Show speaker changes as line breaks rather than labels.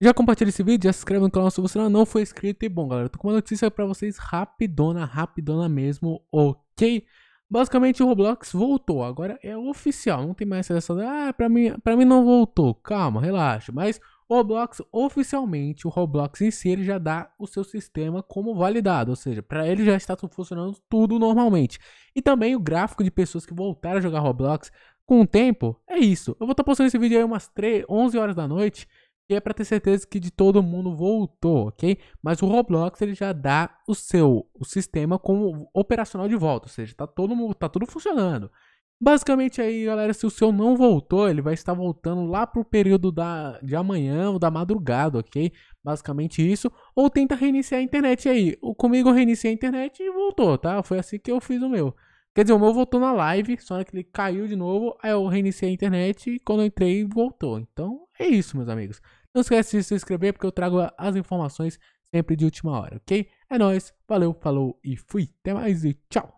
Já compartilha esse vídeo, já se inscreve no canal se você não for inscrito. E bom, galera, tô com uma notícia pra vocês rapidona, rapidona mesmo, ok? Basicamente o Roblox voltou, agora é oficial, não tem mais essa, ah, pra mim, pra mim não voltou, calma, relaxa. Mas o Roblox, oficialmente, o Roblox em si, ele já dá o seu sistema como validado, ou seja, para ele já está funcionando tudo normalmente. E também o gráfico de pessoas que voltaram a jogar Roblox com o tempo, é isso. Eu vou estar postando esse vídeo aí umas 3, 11 horas da noite, e é para ter certeza que de todo mundo voltou, ok? Mas o Roblox ele já dá o seu o sistema como operacional de volta, ou seja, tá todo mundo tá tudo funcionando. Basicamente é aí, galera, se o seu não voltou, ele vai estar voltando lá pro período da, de amanhã ou da madrugada, ok? Basicamente isso. Ou tenta reiniciar a internet aí. O, comigo eu reiniciei a internet e voltou, tá? Foi assim que eu fiz o meu. Quer dizer, o meu voltou na live, só que ele caiu de novo, aí eu reiniciei a internet e quando eu entrei, voltou. Então, é isso, meus amigos. Não esquece de se inscrever porque eu trago as informações sempre de última hora, ok? É nóis, valeu, falou e fui. Até mais e tchau!